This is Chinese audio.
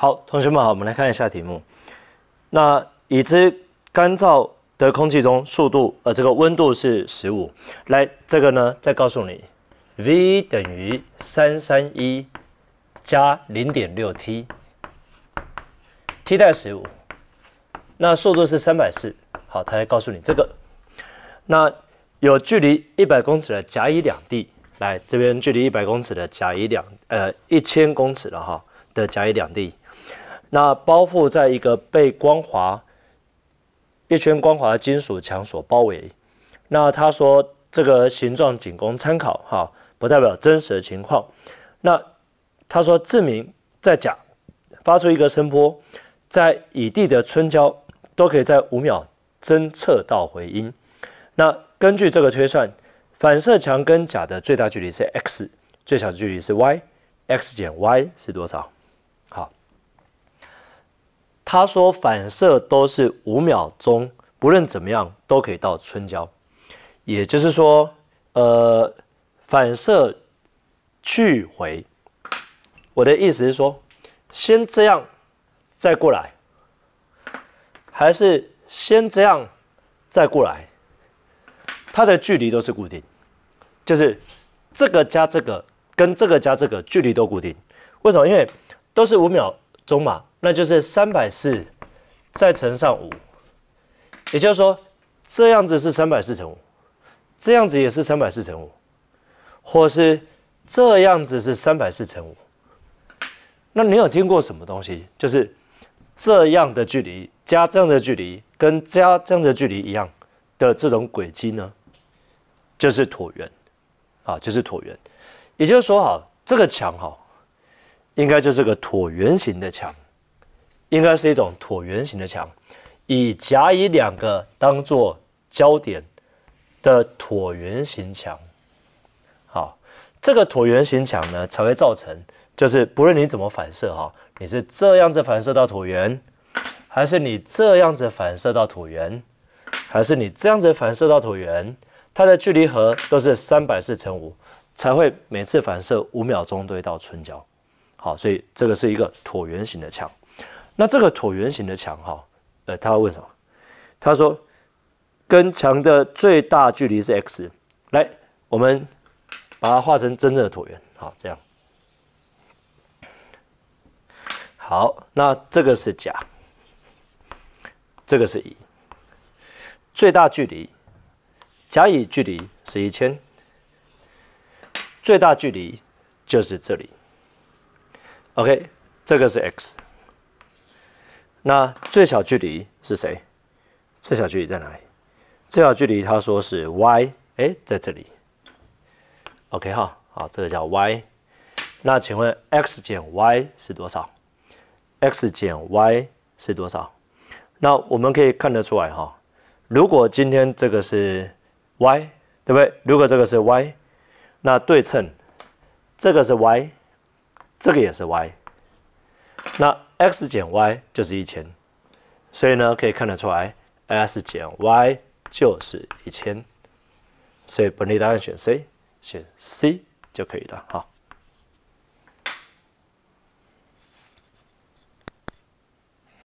好，同学们好，我们来看一下题目。那已知干燥的空气中速度，呃，这个温度是十五。来，这个呢，再告诉你，v 等于三三一加零点六 t，t 代十五，那速度是三百四。好，它来告诉你这个。那有距离一百公尺的甲乙两地，来这边距离一百公尺的甲乙两，呃，一千公尺了哈的甲乙两地。那包覆在一个被光滑、一圈光滑金属墙所包围。那他说这个形状仅供参考，哈，不代表真实的情况。那他说志明在甲发出一个声波，在乙地的春郊都可以在五秒侦测到回音。那根据这个推算，反射墙跟甲的最大距离是 x，最小距离是 y，x 减 y 是多少？好。他说反射都是五秒钟，不论怎么样都可以到春娇。也就是说，呃，反射去回，我的意思是说，先这样再过来，还是先这样再过来，它的距离都是固定，就是这个加这个跟这个加这个距离都固定。为什么？因为都是五秒。中码，那就是三百四，再乘上五，也就是说，这样子是三百四乘五，这样子也是三百四乘五，或是这样子是三百四乘五。那你有听过什么东西，就是这样的距离加这样的距离跟加这样的距离一样的这种轨迹呢？就是椭圆，啊，就是椭圆。也就是说，哈，这个墙，哈。应该就是个椭圆形的墙，应该是一种椭圆形的墙，以甲乙两个当做焦点的椭圆形墙。好，这个椭圆形墙呢，才会造成，就是不论你怎么反射哈，你是这样子反射到椭圆，还是你这样子反射到椭圆，还是你这样子反射到椭圆，它的距离和都是三百四乘五，才会每次反射五秒钟会到春角。好，所以这个是一个椭圆形的墙。那这个椭圆形的墙，哈，呃，他要问什么？他说，跟墙的最大距离是 x。来，我们把它画成真正的椭圆。好，这样。好，那这个是甲，这个是乙。最大距离，甲乙距离是一千。最大距离就是这里。OK，这个是 x，那最小距离是谁？最小距离在哪里？最小距离他说是 y，哎，在这里。OK 哈，好，这个叫 y。那请问 x 减 y 是多少？x 减 y 是多少？那我们可以看得出来哈，如果今天这个是 y，对不对？如果这个是 y，那对称，这个是 y。这个也是 y，那 x 减 y 就是一千，所以呢可以看得出来，x 减 y 就是一千，所以本题答案选 C，选 C 就可以了哈。